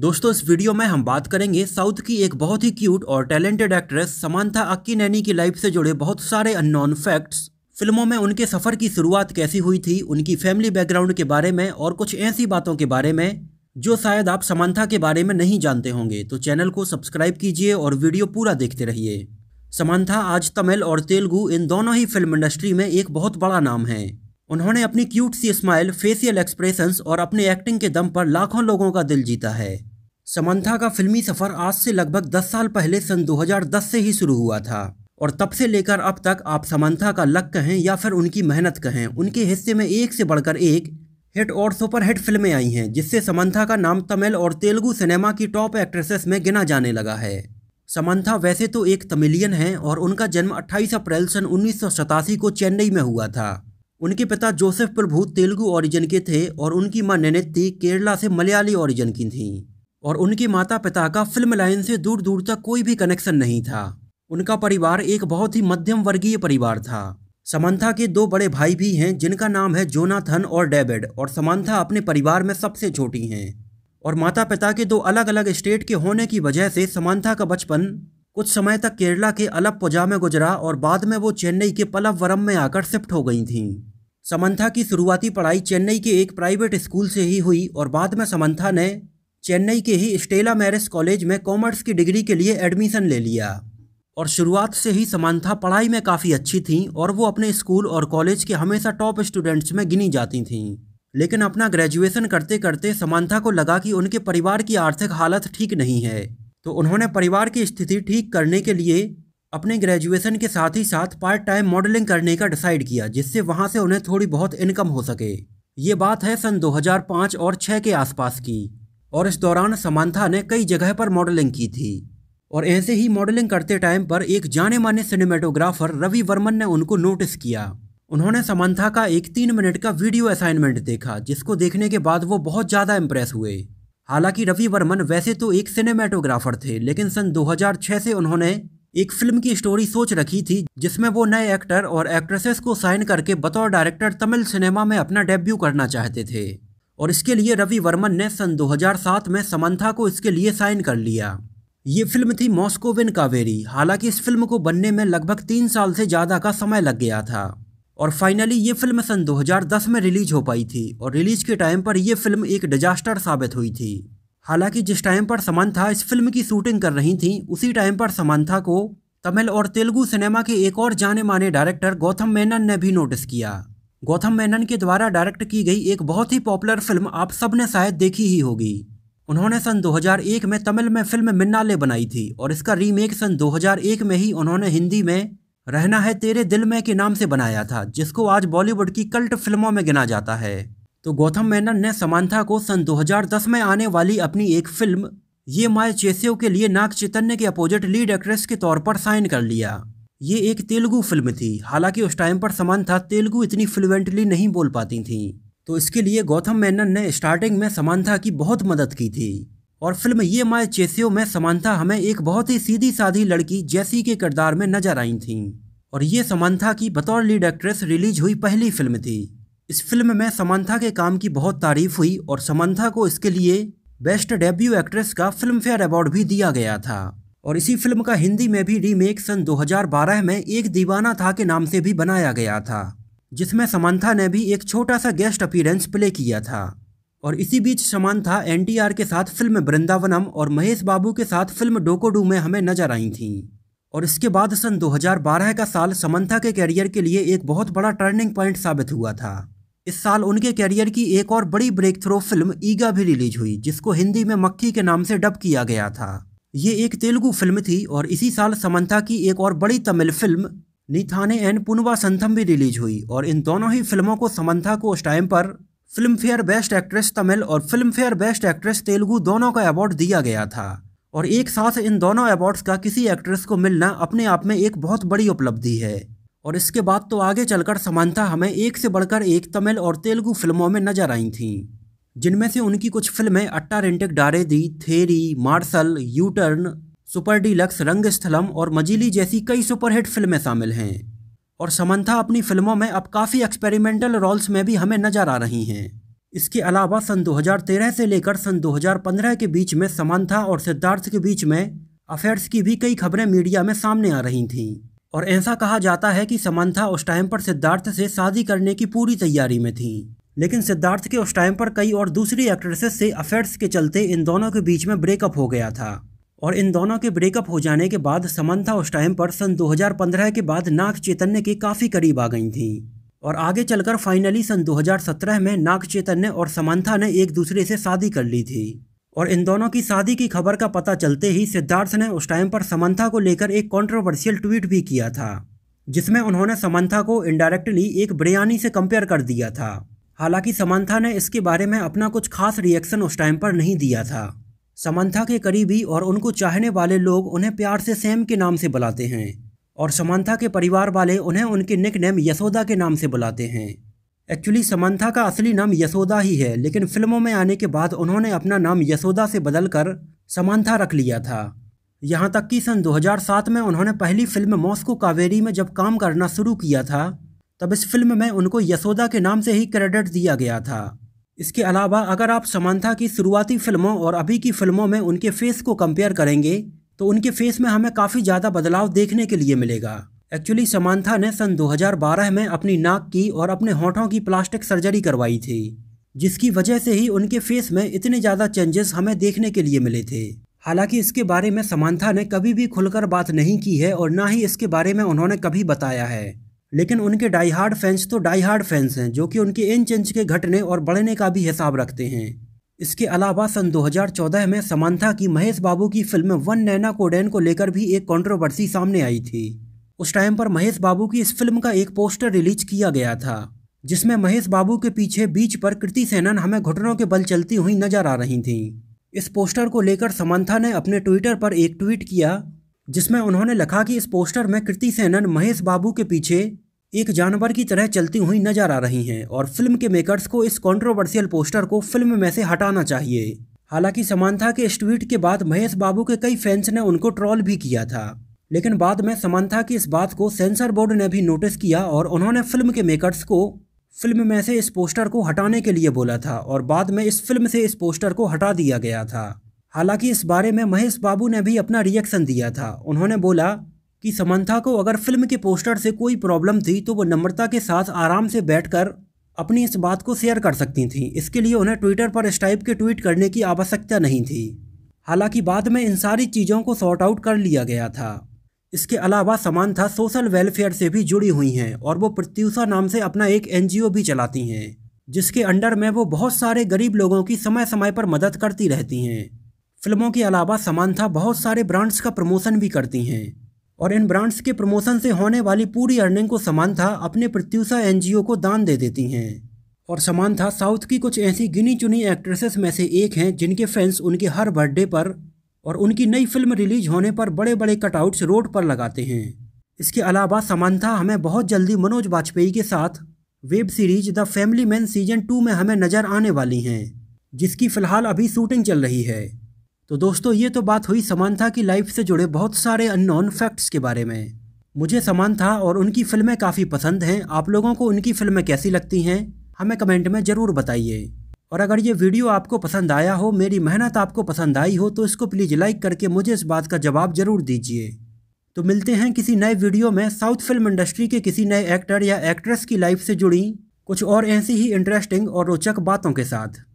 दोस्तों इस वीडियो में हम बात करेंगे साउथ की एक बहुत ही क्यूट और टैलेंटेड एक्ट्रेस समानता अक्की नैनी की लाइफ से जुड़े बहुत सारे अननोन फैक्ट्स फिल्मों में उनके सफ़र की शुरुआत कैसी हुई थी उनकी फैमिली बैकग्राउंड के बारे में और कुछ ऐसी बातों के बारे में जो शायद आप समानता के बारे में नहीं जानते होंगे तो चैनल को सब्सक्राइब कीजिए और वीडियो पूरा देखते रहिए समानथा आज तमिल और तेलुगु इन दोनों ही फिल्म इंडस्ट्री में एक बहुत बड़ा नाम है उन्होंने अपनी क्यूट सी स्माइल फेसियल एक्सप्रेशंस और अपने एक्टिंग के दम पर लाखों लोगों का दिल जीता है समंथा का फिल्मी सफ़र आज से लगभग 10 साल पहले सन 2010 से ही शुरू हुआ था और तब से लेकर अब तक आप समंथा का लक कहें या फिर उनकी मेहनत कहें उनके हिस्से में एक से बढ़कर एक हिट और सुपर हिट फिल्में आई हैं जिससे समंथा का नाम तमिल और तेलुगु सिनेमा की टॉप एक्ट्रेसेस में गिना जाने लगा है समंथा वैसे तो एक तमिलियन हैं और उनका जन्म 28 अप्रैल सन उन्नीस को चेन्नई में हुआ था उनके पिता जोसेफ प्रभु तेलुगु ओरिजिन के थे और उनकी मां नैनित्ती केरला से मलयाली ओरिजिन की थीं और उनके माता पिता का फिल्म लाइन से दूर दूर तक कोई भी कनेक्शन नहीं था उनका परिवार एक बहुत ही मध्यम वर्गीय परिवार था समंथा के दो बड़े भाई भी हैं जिनका नाम है जोनाथन और डेविड और समंथा अपने परिवार में सबसे छोटी हैं और माता पिता के दो अलग अलग स्टेट के होने की वजह से समंथा का बचपन कुछ समय तक केरला के पुजा में गुजरा और बाद में वो चेन्नई के पलवरम में आकर शिफ्ट हो गई थीं समंथा की शुरुआती पढ़ाई चेन्नई के एक प्राइवेट स्कूल से ही हुई और बाद में समंथा ने चेन्नई के ही स्टेला मैरिस कॉलेज में कॉमर्स की डिग्री के लिए एडमिशन ले लिया और शुरुआत से ही समानथा पढ़ाई में काफ़ी अच्छी थी और वो अपने स्कूल और कॉलेज के हमेशा टॉप स्टूडेंट्स में गिनी जाती थीं लेकिन अपना ग्रेजुएशन करते करते समानथा को लगा कि उनके परिवार की आर्थिक हालत ठीक नहीं है तो उन्होंने परिवार की स्थिति ठीक करने के लिए अपने ग्रेजुएशन के साथ ही साथ पार्ट टाइम मॉडलिंग करने का डिसाइड किया जिससे वहाँ से उन्हें थोड़ी बहुत इनकम हो सके ये बात है सन 2005 और 6 के आसपास की और इस दौरान समांथा ने कई जगह पर मॉडलिंग की थी और ऐसे ही मॉडलिंग करते टाइम पर एक जाने माने सिनेमेटोग्राफर रवि वर्मन ने उनको नोटिस किया उन्होंने समांथा का एक तीन मिनट का वीडियो असाइनमेंट देखा जिसको देखने के बाद वो बहुत ज़्यादा इम्प्रेस हुए हालांकि रवि वर्मन वैसे तो एक सिनेमेटोग्राफर थे लेकिन सन 2006 से उन्होंने एक फिल्म की स्टोरी सोच रखी थी जिसमें वो नए एक्टर और एक्ट्रेसेस को साइन करके बतौर डायरेक्टर तमिल सिनेमा में अपना डेब्यू करना चाहते थे और इसके लिए रवि वर्मन ने सन 2007 में समंथा को इसके लिए साइन कर लिया ये फिल्म थी मॉस्कोविन कावेरी हालांकि इस फिल्म को बनने में लगभग तीन साल से ज़्यादा का समय लग गया था और फाइनली ये फिल्म सन 2010 में रिलीज हो पाई थी और रिलीज के टाइम पर यह फिल्म एक डिजास्टर साबित हुई थी हालांकि जिस टाइम पर समंथा इस फिल्म की शूटिंग कर रही थी उसी टाइम पर समंथा को तमिल और तेलुगु सिनेमा के एक और जाने माने डायरेक्टर गौतम मेनन ने भी नोटिस किया गौतम मेनन के द्वारा डायरेक्ट की गई एक बहुत ही पॉपुलर फिल्म आप सब ने शायद देखी ही होगी उन्होंने सन 2001 में तमिल में फिल्म मिन्नाले बनाई थी और इसका रीमेक सन 2001 में ही उन्होंने हिंदी में रहना है तेरे दिल में के नाम से बनाया था जिसको आज बॉलीवुड की कल्ट फिल्मों में गिना जाता है तो गौतम मेनन ने समांथा को सन 2010 में आने वाली अपनी एक फिल्म ये माय चेसेव के लिए नाग चैतन्य के अपोजिट लीड एक्ट्रेस के तौर पर साइन कर लिया ये एक तेलुगु फिल्म थी हालांकि उस टाइम पर था तेलुगु इतनी फ्लुएंटली नहीं बोल पाती थी तो इसके लिए गौतम मेनन ने स्टार्टिंग में समानथा की बहुत मदद की थी और फिल्म ये माय चेसियो में समानथा हमें एक बहुत ही सीधी साधी लड़की जैसी के किरदार में नजर आई थीं और ये समानथा की बतौर लीड एक्ट्रेस रिलीज हुई पहली फिल्म थी इस फिल्म में समानथा के काम की बहुत तारीफ हुई और समानथा को इसके लिए बेस्ट डेब्यू एक्ट्रेस का फिल्म फेयर अवार्ड भी दिया गया था और इसी फिल्म का हिंदी में भी रीमेक सन 2012 में एक दीवाना था के नाम से भी बनाया गया था जिसमें समांथा ने भी एक छोटा सा गेस्ट अपीयरेंस प्ले किया था और इसी बीच समांथा एनटीआर के साथ फिल्म वृंदावनम और महेश बाबू के साथ फिल्म डोकोडू में हमें नजर आई थी और इसके बाद सन 2012 का साल समंथा के कैरियर के लिए एक बहुत बड़ा टर्निंग पॉइंट साबित हुआ था इस साल उनके कैरियर की एक और बड़ी ब्रेक थ्रो फिल्म ईगा भी रिलीज हुई जिसको हिंदी में मक्खी के नाम से डब किया गया था ये एक तेलुगु फिल्म थी और इसी साल समंथा की एक और बड़ी तमिल फिल्म निथाने एंड पुनवा संथम भी रिलीज हुई और इन दोनों ही फिल्मों को समंथा को उस टाइम पर Filmfare best actress Tamil और Filmfare best actress Telugu दोनों का अवार्ड दिया गया था और एक साथ इन दोनों अवार्ड्स का किसी एक्ट्रेस को मिलना अपने आप में एक बहुत बड़ी उपलब्धि है और इसके बाद तो आगे चलकर समानता हमें एक से बढ़कर एक तमिल और तेलुगु फिल्मों में नजर आई थीं जिनमें से उनकी कुछ फिल्में Attarintiki Daredi Theri Mersal U Turn Super Deluxe Rangasthalam और मजीली जैसी कई सुपरहिट फिल्में शामिल हैं और समंथा अपनी फिल्मों में अब काफ़ी एक्सपेरिमेंटल रोल्स में भी हमें नज़र आ रही हैं इसके अलावा सन 2013 से लेकर सन 2015 के बीच में समंथा और सिद्धार्थ के बीच में अफेयर्स की भी कई खबरें मीडिया में सामने आ रही थीं और ऐसा कहा जाता है कि समंथा उस टाइम पर सिद्धार्थ से शादी करने की पूरी तैयारी में थीं लेकिन सिद्धार्थ के उस टाइम पर कई और दूसरी एक्ट्रेसेस से अफेयर्स के चलते इन दोनों के बीच में ब्रेकअप हो गया था और इन दोनों के ब्रेकअप हो जाने के बाद समंथा उस टाइम पर सन 2015 के बाद नाग चैतन्य के काफ़ी करीब आ गई थी और आगे चलकर फाइनली सन 2017 में नाग चैतन्य और समंथा ने एक दूसरे से शादी कर ली थी और इन दोनों की शादी की खबर का पता चलते ही सिद्धार्थ ने उस टाइम पर समंथा को लेकर एक कॉन्ट्रोवर्शियल ट्वीट भी किया था जिसमें उन्होंने समंथा को इनडायरेक्टली एक बिरयानी से कंपेयर कर दिया था हालांकि समंथा ने इसके बारे में अपना कुछ खास रिएक्शन उस टाइम पर नहीं दिया था समंथा के करीबी और उनको चाहने वाले लोग उन्हें प्यार से सैम के नाम से बुलाते हैं और समंथा के परिवार वाले उन्हें उनके निक नेम यशोदा के नाम से बुलाते हैं एक्चुअली समंथा का असली नाम यशोदा ही है लेकिन फिल्मों में आने के बाद उन्होंने अपना नाम यशोदा से बदलकर समंथा रख लिया था यहाँ तक कि सन 2007 में उन्होंने पहली फिल्म मॉस्को कावेरी में जब काम करना शुरू किया था तब इस फिल्म में उनको यशोदा के नाम से ही क्रेडिट दिया गया था इसके अलावा अगर आप समानता की शुरुआती फिल्मों और अभी की फिल्मों में उनके फेस को कंपेयर करेंगे तो उनके फेस में हमें काफ़ी ज़्यादा बदलाव देखने के लिए मिलेगा एक्चुअली समानथा ने सन 2012 में अपनी नाक की और अपने होठों की प्लास्टिक सर्जरी करवाई थी जिसकी वजह से ही उनके फेस में इतने ज़्यादा चेंजेस हमें देखने के लिए मिले थे हालांकि इसके बारे में समानथा ने कभी भी खुलकर बात नहीं की है और ना ही इसके बारे में उन्होंने कभी बताया है लेकिन उनके डाई हार्ड फैंस तो डाई हार्ड फैंस हैं जो कि उनके इंच इंच के घटने और बढ़ने का भी हिसाब रखते हैं इसके अलावा सन 2014 में समांथा की महेश बाबू की फिल्म वन नैना कोडेन को लेकर भी एक कंट्रोवर्सी सामने आई थी उस टाइम पर महेश बाबू की इस फिल्म का एक पोस्टर रिलीज किया गया था जिसमें महेश बाबू के पीछे बीच पर कृति सेनन हमें घुटनों के बल चलती हुई नजर आ रही थीं इस पोस्टर को लेकर समांथा ने अपने ट्विटर पर एक ट्वीट किया जिसमें उन्होंने लिखा कि इस पोस्टर में कृति सेनन महेश बाबू के पीछे एक जानवर की तरह चलती हुई नजर आ रही हैं और फिल्म के मेकर्स को इस कंट्रोवर्शियल पोस्टर को फिल्म में से हटाना चाहिए हालांकि समानता के इस ट्वीट के बाद महेश बाबू के कई फैंस ने उनको ट्रॉल भी किया था लेकिन बाद में समानता की इस बात को सेंसर बोर्ड ने भी नोटिस किया और उन्होंने फिल्म के मेकर्स को फिल्म में से इस पोस्टर को हटाने के लिए बोला था और बाद में इस फिल्म से इस पोस्टर को हटा दिया गया था हालांकि इस बारे में महेश बाबू ने भी अपना रिएक्शन दिया था उन्होंने बोला कि समंथा को अगर फिल्म के पोस्टर से कोई प्रॉब्लम थी तो वो नम्रता के साथ आराम से बैठकर अपनी इस बात को शेयर कर सकती थीं इसके लिए उन्हें ट्विटर पर इस टाइप के ट्वीट करने की आवश्यकता नहीं थी हालांकि बाद में इन सारी चीज़ों को सॉर्ट आउट कर लिया गया था इसके अलावा समानथा सोशल वेलफेयर से भी जुड़ी हुई हैं और वो प्रत्युषा नाम से अपना एक एनजीओ भी चलाती हैं जिसके अंडर में वो बहुत सारे गरीब लोगों की समय समय पर मदद करती रहती हैं फिल्मों के अलावा समांथा बहुत सारे ब्रांड्स का प्रमोशन भी करती हैं और इन ब्रांड्स के प्रमोशन से होने वाली पूरी अर्निंग को समानथा अपने प्रत्यूषा एनजीओ को दान दे देती हैं और समानथा साउथ की कुछ ऐसी गिनी चुनी एक्ट्रेसेस में से एक हैं जिनके फैंस उनके हर बर्थडे पर और उनकी नई फिल्म रिलीज होने पर बड़े बड़े कटआउट्स रोड पर लगाते हैं इसके अलावा समानथा हमें बहुत जल्दी मनोज वाजपेयी के साथ web series the Family Man season two में हमें नज़र आने वाली हैं जिसकी फ़िलहाल अभी शूटिंग चल रही है तो दोस्तों ये तो बात हुई समानता की लाइफ से जुड़े बहुत सारे अननोन फैक्ट्स के बारे में मुझे समानता और उनकी फिल्में काफ़ी पसंद हैं आप लोगों को उनकी फिल्में कैसी लगती हैं हमें कमेंट में ज़रूर बताइए और अगर ये वीडियो आपको पसंद आया हो मेरी मेहनत आपको पसंद आई हो तो इसको प्लीज़ लाइक करके मुझे इस बात का जवाब ज़रूर दीजिए तो मिलते हैं किसी नए वीडियो में साउथ फिल्म इंडस्ट्री के किसी नए एक्टर या एक्ट्रेस की लाइफ से जुड़ी कुछ और ऐसी ही इंटरेस्टिंग और रोचक बातों के साथ